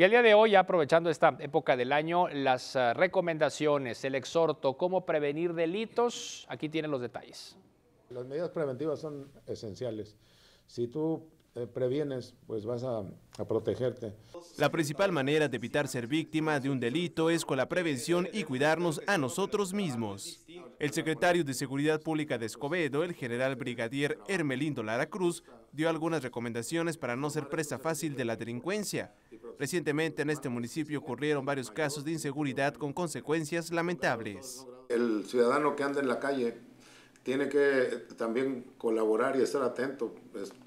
Y el día de hoy, aprovechando esta época del año, las eh, recomendaciones, el exhorto, cómo prevenir delitos, aquí tienen los detalles. Las medidas preventivas son esenciales. Si tú eh, previenes, pues vas a, a, protegerte. La principal manera de evitar ser víctima de un delito es con la prevención y cuidarnos a nosotros mismos. El secretario de Seguridad Pública de Escobedo, el general brigadier Hermelindo Lara Cruz, dio algunas recomendaciones para no ser presa fácil de la delincuencia. Recientemente en este municipio ocurrieron varios casos de inseguridad con consecuencias lamentables. El ciudadano que anda en la calle tiene que también colaborar y estar atento,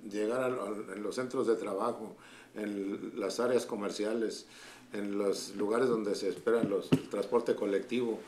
llegar a, en los centros de trabajo, en las áreas comerciales, en los lugares donde se esperan los, el transporte colectivo,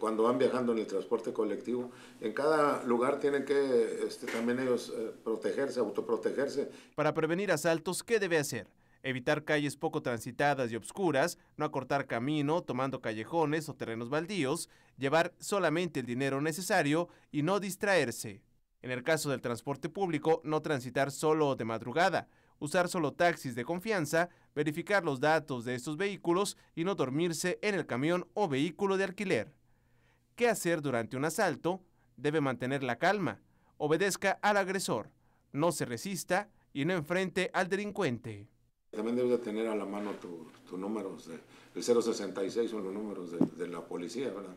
cuando van viajando en el transporte colectivo. En cada lugar tienen que este, también ellos eh, protegerse, autoprotegerse. Para prevenir asaltos, ¿qué debe hacer? evitar calles poco transitadas y obscuras, no acortar camino tomando callejones o terrenos baldíos, llevar solamente el dinero necesario y no distraerse. En el caso del transporte público, no transitar solo de madrugada, usar solo taxis de confianza, verificar los datos de estos vehículos y no dormirse en el camión o vehículo de alquiler. ¿Qué hacer durante un asalto? Debe mantener la calma, obedezca al agresor, no se resista y no enfrente al delincuente. También debes de tener a la mano tus tu números, de, el 066 son los números de, la policía, ¿verdad?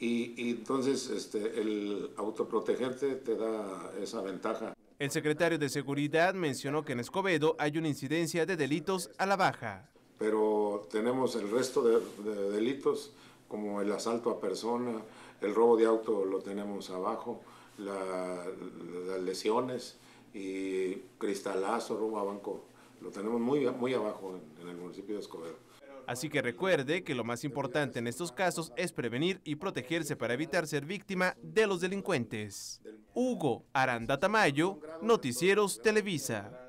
Y, entonces este, el autoprotegerte te da esa ventaja. El secretario de Seguridad mencionó que en Escobedo hay una incidencia de delitos a la baja. Pero tenemos el resto de, delitos como el asalto a persona, el robo de auto lo tenemos abajo, las lesiones y cristalazo, robo a banco lo tenemos muy, muy abajo en, el municipio de Escobedo. Así que recuerde que lo más importante en estos casos es prevenir y protegerse para evitar ser víctima de los delincuentes. Hugo Aranda Tamayo, Noticieros Televisa.